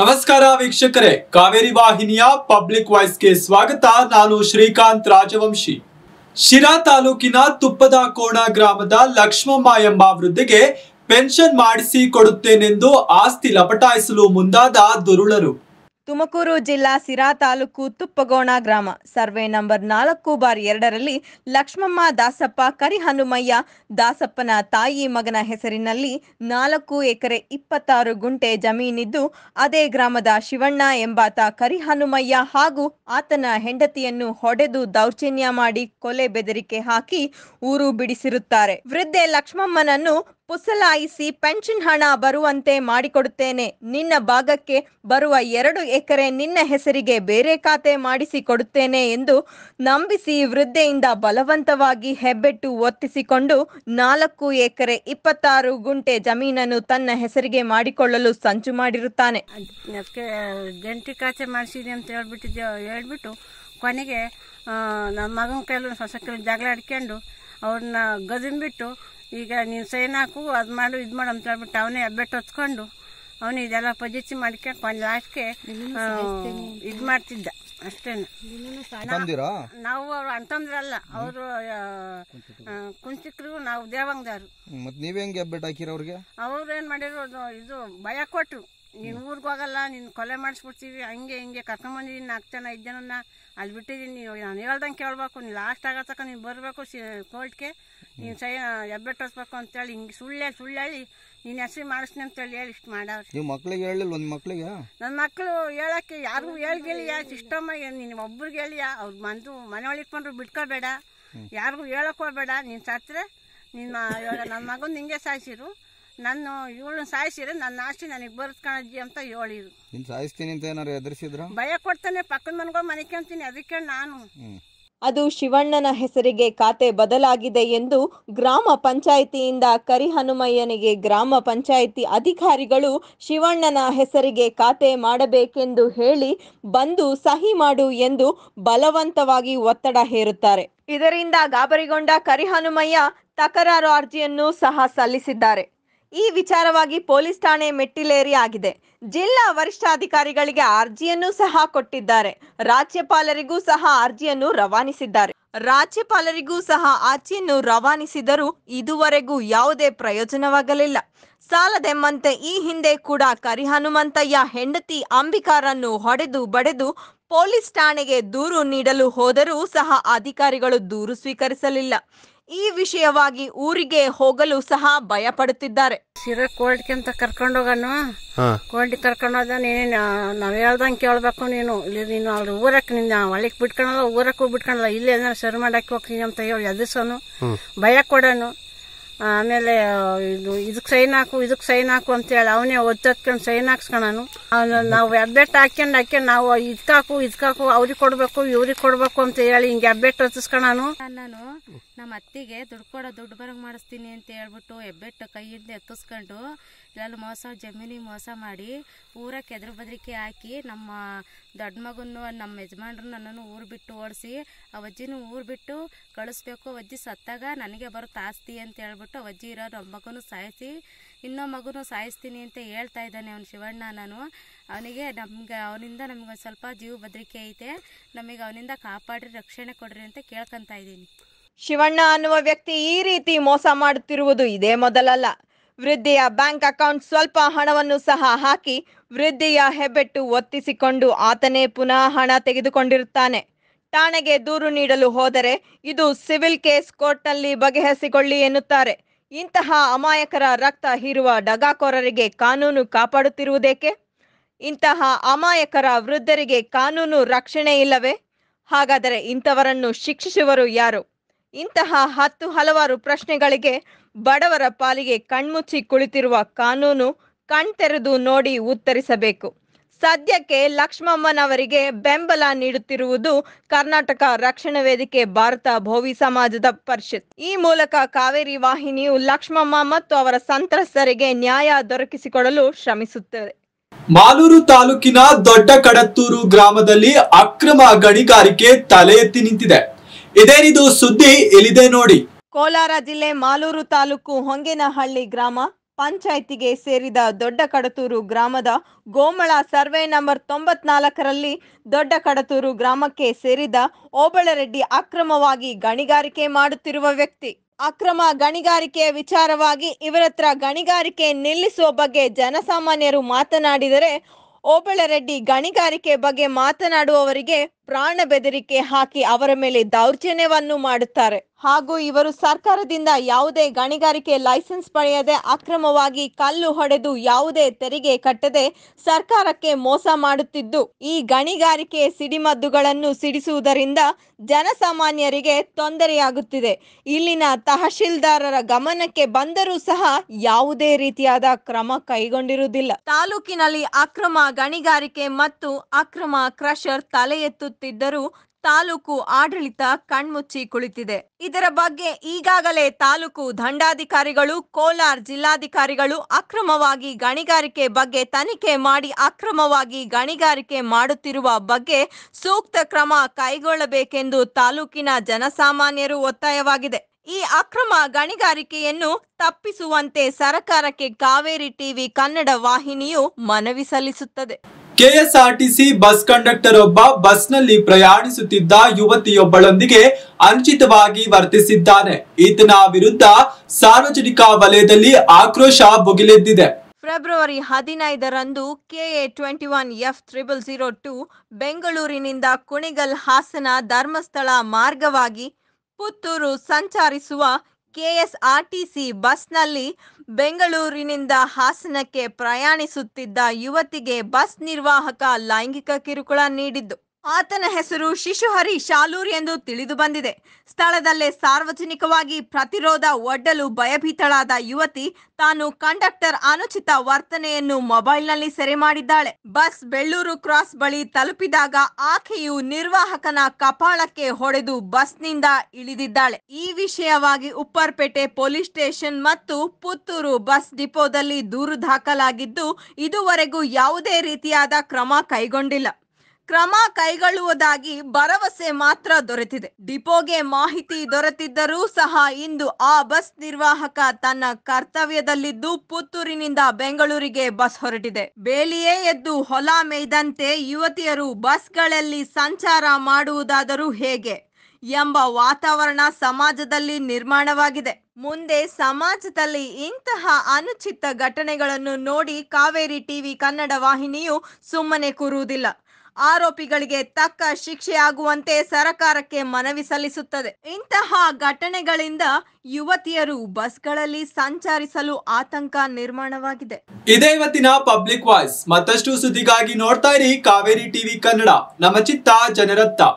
ನಮಸ್ಕಾರ ವೀಕ್ಷಕರೇ ಕಾವೇರಿ ವಾಹಿನಿಯ ಪಬ್ಲಿಕ್ ವಾಯ್ಸ್ಗೆ ಸ್ವಾಗತ ನಾನು ಶ್ರೀಕಾಂತ್ ರಾಜವಂಶಿ ಶಿರಾ ತಾಲೂಕಿನ ತುಪ್ಪದ ಕೋಣ ಗ್ರಾಮದ ಲಕ್ಷ್ಮಮ್ಮ ಎಂಬ ವೃದ್ಧೆಗೆ ಪೆನ್ಷನ್ ಮಾಡಿಸಿ ಕೊಡುತ್ತೇನೆಂದು ಆಸ್ತಿ ಲಪಟಾಯಿಸಲು ಮುಂದಾದ ದುರುಳರು ತುಮಕೂರು ಜಿಲ್ಲಾ ಸಿರಾ ತಾಲೂಕು ತುಪ್ಪಗೋಣ ಗ್ರಾಮ ಸರ್ವೆ ನಂಬರ್ ನಾಲ್ಕು ಬಾರ್ ಎರಡರಲ್ಲಿ ಲಕ್ಷ್ಮಮ್ಮ ದಾಸಪ್ಪ ಕರಿಹನುಮಯ್ಯ ದಾಸಪ್ಪನ ತಾಯಿ ಮಗನ ಹೆಸರಿನಲ್ಲಿ ನಾಲ್ಕು ಎಕರೆ ಇಪ್ಪತ್ತಾರು ಗುಂಟೆ ಜಮೀನಿದ್ದು ಅದೇ ಗ್ರಾಮದ ಶಿವಣ್ಣ ಎಂಬಾತ ಕರಿಹನುಮಯ್ಯ ಹಾಗೂ ಆತನ ಹೆಂಡತಿಯನ್ನು ಹೊಡೆದು ದೌರ್ಜನ್ಯ ಮಾಡಿ ಕೊಲೆ ಬೆದರಿಕೆ ಹಾಕಿ ಊರು ಬಿಡಿಸಿರುತ್ತಾರೆ ವೃದ್ಧೆ ಲಕ್ಷ್ಮಮ್ಮನನ್ನು ಪುಸಲಾಯಿಸಿ ಪೆನ್ಷನ್ ಹಣ ಬರುವಂತೆ ಮಾಡಿಕೊಡುತ್ತೇನೆ ನಿನ್ನ ಭಾಗಕ್ಕೆ ಬರುವ ಎರಡು ಎಕರೆ ನಿನ್ನ ಹೆಸರಿಗೆ ಬೇರೆ ಖಾತೆ ಮಾಡಿಸಿಕೊಡುತ್ತೇನೆ ಎಂದು ನಂಬಿಸಿ ವೃದ್ಧೆಯಿಂದ ಬಲವಂತವಾಗಿ ಹೆಬ್ಬೆಟ್ಟು ಒತ್ತಿಸಿಕೊಂಡು ನಾಲ್ಕು ಎಕರೆ ಇಪ್ಪತ್ತಾರು ಗುಂಟೆ ಜಮೀನನ್ನು ತನ್ನ ಹೆಸರಿಗೆ ಮಾಡಿಕೊಳ್ಳಲು ಸಂಚು ಮಾಡಿರುತ್ತಾನೆ ಜಂಟಿ ಖಾತೆ ಮಾಡಿಸಿದೆ ಅಂತ ಹೇಳ್ಬಿಟ್ಟಿದ್ದೆ ಹೇಳ್ಬಿಟ್ಟು ಕೊನೆಗೆ ನಮ್ಮ ಮಗನ ಕೈಲೂ ಸ್ವಲ್ಪ ಜಗಳ ಅಡ್ಕೊಂಡು ಅವ್ರನ್ನ ಬಿಟ್ಟು ಈಗ ನೀನು ಸೈನ್ ಹಾಕು ಅದು ಮಾಡು ಇದು ಮಾಡು ಅಂತ ಹೇಳ್ಬಿಟ್ಟು ಅವನೇ ಹೆಬ್ಬೆಟ್ಟು ಹೊತ್ಕೊಂಡು ಅವನು ಇದೆಲ್ಲ ಪಜಿಚಿ ಮಾಡ್ಕೊಂಡು ಒಂದು ಲಾಸ್ಟ್ಗೆ ಇದು ಮಾಡ್ತಿದ್ದ ಅಷ್ಟೇನು ನಾವು ಅವ್ರು ಅಂತಂದ್ರಲ್ಲ ಅವರು ಕುಂಚಿಕ್ರು ನಾವು ದೇವಂಗದವ್ರು ಮತ್ತೆ ಹೆಬ್ಬೆಟ್ ಹಾಕಿರ ಅವ್ರಿಗೆ ಅವ್ರು ಏನ್ ಮಾಡಿದ್ರು ಇದು ಭಯ ಕೊಟ್ರು ನೀನ್ ಊರಿಗೆ ಹೋಗಲ್ಲ ನೀನ್ ಕೊಲೆ ಮಾಡಿಸ್ಬಿಡ್ತೀವಿ ಹಂಗೆ ಹಿಂಗೆ ಕರ್ಕೊಂಬಂದಿದ್ದೀನಿ ನಾಲ್ಕು ಜನ ಐದು ಜನನ ಅಲ್ಲಿ ಬಿಟ್ಟಿದ್ದೀನಿ ನಾನು ಹೇಳ್ದಂಗೆ ಕೇಳಬೇಕು ನೀನು ಲಾಸ್ಟ್ ಆಗತ್ತಕ್ಕ ನೀನು ಬರಬೇಕು ಕೋರ್ಟ್ಗೆ ನೀನು ಸೈ ಹೆಬ್ಬೆಟ್ಟು ಹೊಸ್ಬೇಕು ಅಂತೇಳಿ ಹಿಂಗೆ ಸುಳ್ಳು ಸುಳ್ಳೇಳಿ ನೀನು ಹೆಸರು ಮಾಡಿಸ್ತೀನಿ ಅಂತೇಳಿ ಹೇಳಿ ಇಷ್ಟು ಮಾಡವ್ರಿ ನೀವು ಮಕ್ಳಿಗೆ ಹೇಳಿಲ್ಲ ಒಂದು ಮಕ್ಳಿಗೆ ನನ್ನ ಮಕ್ಕಳು ಹೇಳಕ್ಕೆ ಯಾರಿಗೂ ಹೇಳ್ಗಿಳಿಯ ಸಿಸ್ಟಮ್ ನೀನು ಒಬ್ರಿಗೆ ಹೇಳಿಯ ಅವ್ರು ಮಂದು ಮನೆಯೊಳಗೆ ಇಟ್ಕೊಂಡ್ರು ಬಿಟ್ಕೋಬೇಡ ಯಾರಿಗೂ ಹೇಳಕ್ ಹೋಗ್ಬೇಡ ನೀನು ಸತ್ರೆ ನಿನ್ನ ನನ್ನ ಮಗನ ಹಿಂಗೆ ಸಾಯಿಸಿರು ನನ್ನ ಇವಳು ಸಾಯಿಸಿರು ನನ್ನ ಆಸ್ತಿ ನನಗೆ ಬರ್ತಕಣಜ್ಜಿ ಅಂತ ಹೇಳಿರು ನೀನು ಸಾಯಿಸ್ತೀನಿ ಅಂತ ಏನಾರು ಎದುರಿಸಿದ್ರು ಭಯ ಕೊಡ್ತಾನೆ ಪಕ್ಕದ ಮನೆಗೋ ಕೇಳ್ತೀನಿ ಅದಕ್ಕೆ ನಾನು ಅದು ಶಿವಣ್ಣನ ಹೆಸರಿಗೆ ಖಾತೆ ಬದಲಾಗಿದೆ ಎಂದು ಗ್ರಾಮ ಪಂಚಾಯಿತಿಯಿಂದ ಕರಿಹನುಮಯ್ಯನಿಗೆ ಗ್ರಾಮ ಪಂಚಾಯಿತಿ ಅಧಿಕಾರಿಗಳು ಶಿವಣ್ಣನ ಹೆಸರಿಗೆ ಖಾತೆ ಮಾಡಬೇಕೆಂದು ಹೇಳಿ ಬಂದು ಸಹಿ ಮಾಡು ಎಂದು ಬಲವಂತವಾಗಿ ಒತ್ತಡ ಹೇರುತ್ತಾರೆ ಇದರಿಂದ ಗಾಬರಿಗೊಂಡ ಕರಿಹನುಮಯ್ಯ ತಕರಾರು ಅರ್ಜಿಯನ್ನು ಸಹ ಸಲ್ಲಿಸಿದ್ದಾರೆ ಈ ವಿಚಾರವಾಗಿ ಪೊಲೀಸ್ ಠಾಣೆ ಮೆಟ್ಟಿಲೇರಿ ಆಗಿದೆ ಜಿಲ್ಲಾ ವರಿಷ್ಠಾಧಿಕಾರಿಗಳಿಗೆ ಅರ್ಜಿಯನ್ನು ಸಹ ಕೊಟ್ಟಿದ್ದಾರೆ ರಾಜ್ಯಪಾಲರಿಗೂ ಸಹ ಅರ್ಜಿಯನ್ನು ರವಾನಿಸಿದ್ದಾರೆ ರಾಜ್ಯಪಾಲರಿಗೂ ಸಹ ಅರ್ಜಿಯನ್ನು ರವಾನಿಸಿದರೂ ಇದುವರೆಗೂ ಯಾವುದೇ ಪ್ರಯೋಜನವಾಗಲಿಲ್ಲ ಸಾಲದೆಮ್ಮಂತೆ ಈ ಹಿಂದೆ ಕೂಡ ಕರಿಹನುಮಂತಯ್ಯ ಹೆಂಡತಿ ಅಂಬಿಕಾರನ್ನು ಹೊಡೆದು ಬಡೆದು ಪೊಲೀಸ್ ಠಾಣೆಗೆ ದೂರು ನೀಡಲು ಹೋದರೂ ಸಹ ಅಧಿಕಾರಿಗಳು ದೂರು ಸ್ವೀಕರಿಸಲಿಲ್ಲ ಈ ವಿಷಯವಾಗಿ ಊರಿಗೆ ಹೋಗಲು ಸಹ ಭಯ ಪಡುತ್ತಿದ್ದಾರೆ ಶಿರ ಕೋಲ್ಡ್ಗೆ ಅಂತ ಕರ್ಕೊಂಡೋಗನು ಕೋಲ್ಡ್ ಹೋದ ನೀನ್ ನಾವ್ ಹೇಳ್ದಂಗ್ ಕೇಳ್ಬೇಕು ನೀನು ಇಲ್ಲಿ ನೀನು ಅವ್ರ ಊರಕ್ ನಿನ್ನ ಒಳಕ್ ಬಿಟ್ಕೊಳಲ್ಲ ಊರಕ್ಕೂ ಬಿಟ್ಕೊಳಲ್ಲ ಇಲ್ಲಿ ಏನಾರು ಸರಿ ಮಾಡಕ್ ಹೋಗ್ತೀನಿ ಭಯ ಕೊಡೋನು ಆಮೇಲೆ ಇದು ಇದಕ್ಕೆ ಸೈನ್ ಹಾಕು ಇದಕ್ ಸೈನ್ ಹಾಕು ಅಂತ ಹೇಳಿ ಅವನೇ ಒತ್ತತ್ಕೊಂಡು ಸೈನ್ ಹಾಕ್ಸ್ಕೊಳನು ನಾವು ಅಬ್ಬೇಟ್ ಹಾಕ್ಯಂಡ್ ಹಾಕ್ಯಂಡ್ ನಾವು ಇದ್ಕಾಕು ಇದ್ಕಾಕು ಅವ್ರಿಗೆ ಕೊಡ್ಬೇಕು ಇವ್ರಿಗೆ ಕೊಡ್ಬೇಕು ಅಂತ ಹೇಳಿ ಹಿಂಗೆ ಅಬ್ಬೇಟ್ ಒತ್ತಿಸ್ಕೊಳನು ನಾನು ನಮ್ಮ ಅತ್ತಿಗೆ ದುಡ್ಡು ಕೊಡೋ ದುಡ್ಡು ಬರಂಗೆ ಮಾಡಿಸ್ತೀನಿ ಅಂತ ಹೇಳ್ಬಿಟ್ಟು ಎಬ್ಬೆಟ್ಟು ಕೈಯಿಂದ ಎತ್ತಿಸ್ಕೊಂಡು ಎಲ್ಲ ಮೋಸ ಜಮೀನಿಗೆ ಮೋಸ ಮಾಡಿ ಊರ ಕೆದ್ರ ಬದ್ರಿಕೆ ಹಾಕಿ ನಮ್ಮ ದೊಡ್ಡ ಮಗನ್ನು ನಮ್ಮ ಯಜಮಾನ್ರು ನನ್ನನ್ನು ಊರು ಬಿಟ್ಟು ಓಡಿಸಿ ಆ ಅಜ್ಜಿನ ಊರು ಬಿಟ್ಟು ಕಳಿಸ್ಬೇಕು ಅಜ್ಜಿ ಸತ್ತಾಗ ನನಗೆ ಬರುತ್ತೆ ಆಸ್ತಿ ಅಂತ ಹೇಳ್ಬಿಟ್ಟು ಅಜ್ಜಿ ಇರೋ ನಮ್ಮ ಮಗನೂ ಸಾಯಿಸಿ ಇನ್ನೊಂದು ಮಗುನು ಸಾಯಿಸ್ತೀನಿ ಅಂತ ಹೇಳ್ತಾ ಇದ್ದಾನೆ ಅವನು ಶಿವಣ್ಣ ನಾನು ಅವನಿಗೆ ನಮ್ಗೆ ಅವನಿಂದ ನಮ್ಗೆ ಸ್ವಲ್ಪ ಜೀವ ಬದ್ರಿಕೆ ಐತೆ ನಮಗೆ ಅವನಿಂದ ಕಾಪಾಡ್ರಿ ರಕ್ಷಣೆ ಕೊಡ್ರಿ ಅಂತ ಕೇಳ್ಕೊತಾ ಇದ್ದೀನಿ ಶಿವಣ್ಣ ಅನ್ನುವ ವ್ಯಕ್ತಿ ಈ ರೀತಿ ಮೋಸ ಮಾಡುತ್ತಿರುವುದು ಇದೇ ಮೊದಲಲ್ಲ ವೃದ್ಧಿಯ ಬ್ಯಾಂಕ್ ಅಕೌಂಟ್ ಸ್ವಲ್ಪ ಹಣವನ್ನು ಸಹ ಹಾಕಿ ವೃದ್ಧಿಯ ಹೆಬ್ಬೆಟ್ಟು ಒತ್ತಿಸಿಕೊಂಡು ಆತನೇ ಪುನಃ ಹಣ ತೆಗೆದುಕೊಂಡಿರುತ್ತಾನೆ ಠಾಣೆಗೆ ದೂರು ನೀಡಲು ಹೋದರೆ ಇದು ಸಿವಿಲ್ ಕೇಸ್ ಕೋರ್ಟ್ನಲ್ಲಿ ಬಗೆಹರಿಸಿಕೊಳ್ಳಿ ಎನ್ನುತ್ತಾರೆ ಇಂತಹ ಅಮಾಯಕರ ರಕ್ತ ಹೀರುವ ಡಗಾಕೋರರಿಗೆ ಕಾನೂನು ಕಾಪಾಡುತ್ತಿರುವುದೇಕೆ ಇಂತಹ ಅಮಾಯಕರ ವೃದ್ಧರಿಗೆ ಕಾನೂನು ರಕ್ಷಣೆ ಇಲ್ಲವೇ ಹಾಗಾದರೆ ಇಂಥವರನ್ನು ಶಿಕ್ಷಿಸುವರು ಯಾರು ಇಂತಹ ಹತ್ತು ಹಲವಾರು ಪ್ರಶ್ನೆಗಳಿಗೆ ಬಡವರ ಪಾಲಿಗೆ ಕಣ್ಮುಚ್ಚಿ ಕುಳಿತಿರುವ ಕಾನೂನು ಕಣ್ತೆರೆದು ನೋಡಿ ಉತ್ತರಿಸಬೇಕು ಸದ್ಯಕ್ಕೆ ಲಕ್ಷ್ಮಮ್ಮನವರಿಗೆ ಬೆಂಬಲ ನೀಡುತ್ತಿರುವುದು ಕರ್ನಾಟಕ ರಕ್ಷಣಾ ವೇದಿಕೆ ಭಾರತ ಭೋವಿ ಸಮಾಜದ ಪರಿಷತ್ ಈ ಮೂಲಕ ಕಾವೇರಿ ವಾಹಿನಿಯು ಲಕ್ಷ್ಮಮ್ಮ ಮತ್ತು ಅವರ ಸಂತ್ರಸ್ತರಿಗೆ ನ್ಯಾಯ ದೊರಕಿಸಿಕೊಡಲು ಶ್ರಮಿಸುತ್ತದೆ ಮಾಲೂರು ತಾಲೂಕಿನ ದೊಡ್ಡ ಕಡತ್ತೂರು ಗ್ರಾಮದಲ್ಲಿ ಅಕ್ರಮ ಗಣಿಗಾರಿಕೆ ತಲೆ ಎತ್ತಿ ನಿಂತಿದೆ ಇದೇನಿದು ಸುದ್ದಿ ಇಲ್ಲಿದೆ ನೋಡಿ ಕೋಲಾರ ಜಿಲ್ಲೆ ಮಾಲೂರು ತಾಲೂಕು ಹೊಂಗೇನಹಳ್ಳಿ ಗ್ರಾಮ ಪಂಚಾಯಿತಿಗೆ ಸೇರಿದ ದೊಡ್ಡ ಕಡತೂರು ಗ್ರಾಮದ ಗೋಮಳ ಸರ್ವೆ ನಂಬರ್ ತೊಂಬತ್ನಾಲ್ಕರಲ್ಲಿ ದೊಡ್ಡ ಕಡತೂರು ಗ್ರಾಮಕ್ಕೆ ಸೇರಿದ ಓಬಳರೆಡ್ಡಿ ಅಕ್ರಮವಾಗಿ ಗಣಿಗಾರಿಕೆ ಮಾಡುತ್ತಿರುವ ವ್ಯಕ್ತಿ ಅಕ್ರಮ ಗಣಿಗಾರಿಕೆ ವಿಚಾರವಾಗಿ ಇವರತ್ರ ಗಣಿಗಾರಿಕೆ ನಿಲ್ಲಿಸುವ ಬಗ್ಗೆ ಜನಸಾಮಾನ್ಯರು ಮಾತನಾಡಿದರೆ ಓಬಳರೆಡ್ಡಿ ಗಣಿಗಾರಿಕೆ ಬಗ್ಗೆ ಮಾತನಾಡುವವರಿಗೆ ಪ್ರಾಣ ಬೆದರಿಕೆ ಹಾಕಿ ಅವರ ಮೇಲೆ ದೌರ್ಜನ್ಯವನ್ನು ಮಾಡುತ್ತಾರೆ ಹಾಗೂ ಇವರು ಸರ್ಕಾರದಿಂದ ಯಾವುದೇ ಗಣಿಗಾರಿಕೆ ಲೈಸೆನ್ಸ್ ಪಡೆಯದೆ ಅಕ್ರಮವಾಗಿ ಕಲ್ಲು ಹೊಡೆದು ಯಾವುದೇ ತೆರಿಗೆ ಕಟ್ಟದೆ ಸರ್ಕಾರಕ್ಕೆ ಮೋಸ ಮಾಡುತ್ತಿದ್ದು ಈ ಗಣಿಗಾರಿಕೆ ಸಿಡಿಮದ್ದುಗಳನ್ನು ಸಿಡಿಸುವುದರಿಂದ ಜನಸಾಮಾನ್ಯರಿಗೆ ತೊಂದರೆಯಾಗುತ್ತಿದೆ ಇಲ್ಲಿನ ತಹಶೀಲ್ದಾರರ ಗಮನಕ್ಕೆ ಬಂದರೂ ಸಹ ಯಾವುದೇ ರೀತಿಯಾದ ಕ್ರಮ ಕೈಗೊಂಡಿರುವುದಿಲ್ಲ ತಾಲೂಕಿನಲ್ಲಿ ಅಕ್ರಮ ಗಣಿಗಾರಿಕೆ ಮತ್ತು ಅಕ್ರಮ ಕ್ರಷರ್ ತಲೆ ಎತ್ತು ಮಾಡುತ್ತಿದ್ದರೂ ತಾಲೂಕು ಆಡಳಿತ ಕಣ್ಮುಚ್ಚಿ ಕುಳಿತಿದೆ ಇದರ ಬಗ್ಗೆ ಈಗಾಗಲೇ ತಾಲೂಕು ದಂಡಾಧಿಕಾರಿಗಳು ಕೋಲಾರ್ ಜಿಲ್ಲಾಧಿಕಾರಿಗಳು ಅಕ್ರಮವಾಗಿ ಗಣಿಗಾರಿಕೆ ಬಗ್ಗೆ ತನಿಖೆ ಮಾಡಿ ಅಕ್ರಮವಾಗಿ ಗಣಿಗಾರಿಕೆ ಮಾಡುತ್ತಿರುವ ಬಗ್ಗೆ ಸೂಕ್ತ ಕ್ರಮ ಕೈಗೊಳ್ಳಬೇಕೆಂದು ತಾಲೂಕಿನ ಜನಸಾಮಾನ್ಯರು ಒತ್ತಾಯವಾಗಿದೆ ಈ ಅಕ್ರಮ ಗಣಿಗಾರಿಕೆಯನ್ನು ತಪ್ಪಿಸುವಂತೆ ಸರಕಾರಕ್ಕೆ ಕಾವೇರಿ ಟಿವಿ ಕನ್ನಡ ವಾಹಿನಿಯು ಮನವಿ ಸಲ್ಲಿಸುತ್ತದೆ ಕೆಎಸ್ಆರ್ಟಿಸಿ ಬಸ್ ಕಂಡಕ್ಟರ್ ಒಬ್ಬ ಬಸ್ನಲ್ಲಿ ಪ್ರಯಾಣಿಸುತ್ತಿದ್ದ ಯುವತಿಯೊಬ್ಬಳೊಂದಿಗೆ ಅನುಚಿತವಾಗಿ ವರ್ತಿಸಿದ್ದಾನೆ ಈತನ ವಿರುದ್ಧ ಸಾರ್ವಜನಿಕ ವಲಯದಲ್ಲಿ ಆಕ್ರೋಶ ಭುಗಿಲೆದ್ದಿದೆ ಫೆಬ್ರವರಿ ಹದಿನೈದರಂದು KA twenty one F triple zero two ಬೆಂಗಳೂರಿನಿಂದ ಕುಣಿಗಲ್ ಹಾಸನ ಧರ್ಮಸ್ಥಳ ಮಾರ್ಗವಾಗಿ ಪುತ್ತೂರು ಸಂಚರಿಸುವ ಕೆಎಸ್ಆರ್ಟಿಸಿ ಬಸ್ನಲ್ಲಿ ಬೆಂಗಳೂರಿನಿಂದ ಹಾಸನಕ್ಕೆ ಪ್ರಯಾಣಿಸುತ್ತಿದ್ದ ಯುವತಿಗೆ ಬಸ್ ನಿರ್ವಾಹಕ ಲೈಂಗಿಕ ಕಿರುಕುಳ ನೀಡಿದ್ದು ಆತನ ಹೆಸರು ಶಿಶುಹರಿ ಶಾಲೂರ್ ಎಂದು ತಿಳಿದು ಬಂದಿದೆ ಸ್ಥಳದಲ್ಲೇ ಸಾರ್ವಜನಿಕವಾಗಿ ಪ್ರತಿರೋಧ ಒಡ್ಡಲು ಭಯಭೀತಳಾದ ಯುವತಿ ತಾನು ಕಂಡಕ್ಟರ್ ಅನುಚಿತ ವರ್ತನೆಯನ್ನು ಮೊಬೈಲ್ನಲ್ಲಿ ಸೆರೆ ಮಾಡಿದ್ದಾಳೆ ಬಸ್ ಬೆಳ್ಳೂರು ಕ್ರಾಸ್ ಬಳಿ ತಲುಪಿದಾಗ ಆಕೆಯು ನಿರ್ವಾಹಕನ ಕಪಾಳಕ್ಕೆ ಹೊಡೆದು ಬಸ್ನಿಂದ ಇಳಿದಿದ್ದಾಳೆ ಈ ವಿಷಯವಾಗಿ ಉಪ್ಪರ್ಪೇಟೆ ಪೊಲೀಸ್ ಸ್ಟೇಷನ್ ಮತ್ತು ಪುತ್ತೂರು ಬಸ್ ಡಿಪೋದಲ್ಲಿ ದೂರು ದಾಖಲಾಗಿದ್ದು ಇದುವರೆಗೂ ಯಾವುದೇ ರೀತಿಯಾದ ಕ್ರಮ ಕೈಗೊಂಡಿಲ್ಲ ಕ್ರಮ ಕೈಗೊಳ್ಳುವುದಾಗಿ ಭರವಸೆ ಮಾತ್ರ ದೊರೆತಿದೆ ಡಿಪೋಗೆ ಮಾಹಿತಿ ದೊರೆತಿದ್ದರೂ ಸಹ ಇಂದು ಆ ಬಸ್ ನಿರ್ವಾಹಕ ತನ್ನ ಕರ್ತವ್ಯದಲ್ಲಿದ್ದು ಪುತ್ತೂರಿನಿಂದ ಬೆಂಗಳೂರಿಗೆ ಬಸ್ ಹೊರಟಿದೆ ಬೇಲಿಯೇ ಎದ್ದು ಹೊಲ ಮೇಯ್ದಂತೆ ಯುವತಿಯರು ಬಸ್ಗಳಲ್ಲಿ ಸಂಚಾರ ಮಾಡುವುದಾದರೂ ಹೇಗೆ ಎಂಬ ವಾತಾವರಣ ಸಮಾಜದಲ್ಲಿ ನಿರ್ಮಾಣವಾಗಿದೆ ಮುಂದೆ ಸಮಾಜದಲ್ಲಿ ಇಂತಹ ಅನುಚಿತ ಘಟನೆಗಳನ್ನು ನೋಡಿ ಕಾವೇರಿ ಟಿವಿ ಕನ್ನಡ ವಾಹಿನಿಯು ಸುಮ್ಮನೆ ಕೂರುವುದಿಲ್ಲ ಆರೋಪಿಗಳಿಗೆ ತಕ್ಕ ಶಿಕ್ಷೆಯಾಗುವಂತೆ ಸರಕಾರಕ್ಕೆ ಮನವಿ ಸಲ್ಲಿಸುತ್ತದೆ ಇಂತಹ ಘಟನೆಗಳಿಂದ ಯುವತಿಯರು ಬಸ್ಗಳಲ್ಲಿ ಸಂಚರಿಸಲು ಆತಂಕ ನಿರ್ಮಾಣವಾಗಿದೆ ಇದೇ ಇವತ್ತಿನ ಪಬ್ಲಿಕ್ ವಾಯ್ಸ್ ಮತ್ತಷ್ಟು ಸುದ್ದಿಗಾಗಿ ನೋಡ್ತಾ ಇರಿ ಕಾವೇರಿ ಟಿವಿ ಕನ್ನಡ ನಮ್ಮ ಚಿತ್ತ ಜನರತ್ತ